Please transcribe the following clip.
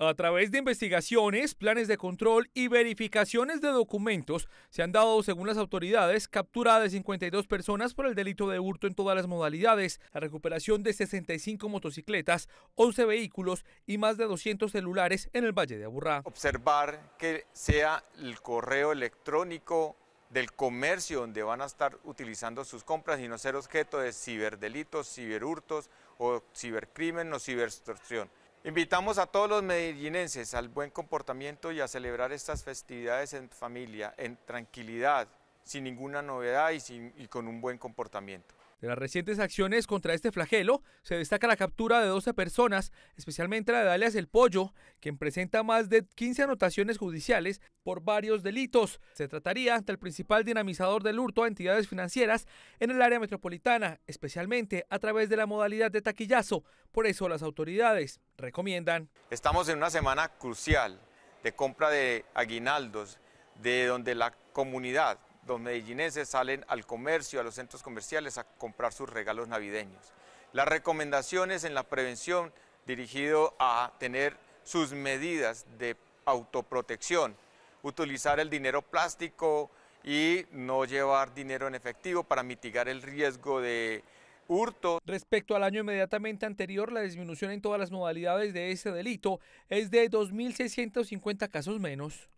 A través de investigaciones, planes de control y verificaciones de documentos, se han dado, según las autoridades, captura de 52 personas por el delito de hurto en todas las modalidades, la recuperación de 65 motocicletas, 11 vehículos y más de 200 celulares en el Valle de Aburrá. Observar que sea el correo electrónico del comercio donde van a estar utilizando sus compras y no ser objeto de ciberdelitos, ciberhurtos o cibercrimen o ciberextorsión. Invitamos a todos los medellinenses al buen comportamiento y a celebrar estas festividades en familia, en tranquilidad, sin ninguna novedad y, con un buen comportamiento. De las recientes acciones contra este flagelo, se destaca la captura de 12 personas, especialmente la de Dalias El Pollo, quien presenta más de 15 anotaciones judiciales por varios delitos. Se trataría del principal dinamizador del hurto a entidades financieras en el área metropolitana, especialmente a través de la modalidad de taquillazo. Por eso las autoridades recomiendan. Estamos en una semana crucial de compra de aguinaldos, de donde la comunidad los medellineses salen al comercio, a los centros comerciales a comprar sus regalos navideños. Las recomendaciones en la prevención dirigido a tener sus medidas de autoprotección, utilizar el dinero plástico y no llevar dinero en efectivo para mitigar el riesgo de hurto. Respecto al año inmediatamente anterior, la disminución en todas las modalidades de ese delito es de 2.650 casos menos.